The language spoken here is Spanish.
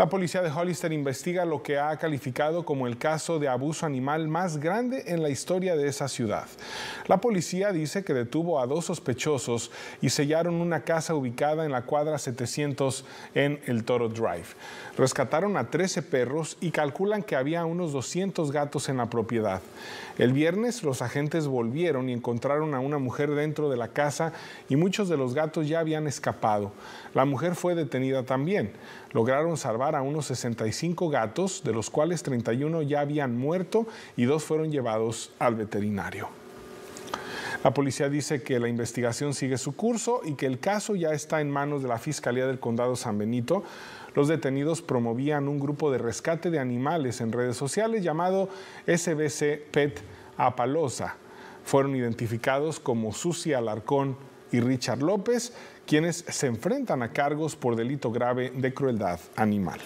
La policía de Hollister investiga lo que ha calificado como el caso de abuso animal más grande en la historia de esa ciudad. La policía dice que detuvo a dos sospechosos y sellaron una casa ubicada en la cuadra 700 en el Toro Drive. Rescataron a 13 perros y calculan que había unos 200 gatos en la propiedad. El viernes los agentes volvieron y encontraron a una mujer dentro de la casa y muchos de los gatos ya habían escapado. La mujer fue detenida también. Lograron salvar a unos 65 gatos, de los cuales 31 ya habían muerto y dos fueron llevados al veterinario. La policía dice que la investigación sigue su curso y que el caso ya está en manos de la Fiscalía del Condado San Benito. Los detenidos promovían un grupo de rescate de animales en redes sociales llamado SBC Pet Apalosa. Fueron identificados como Susi Alarcón y Richard López, quienes se enfrentan a cargos por delito grave de crueldad animal.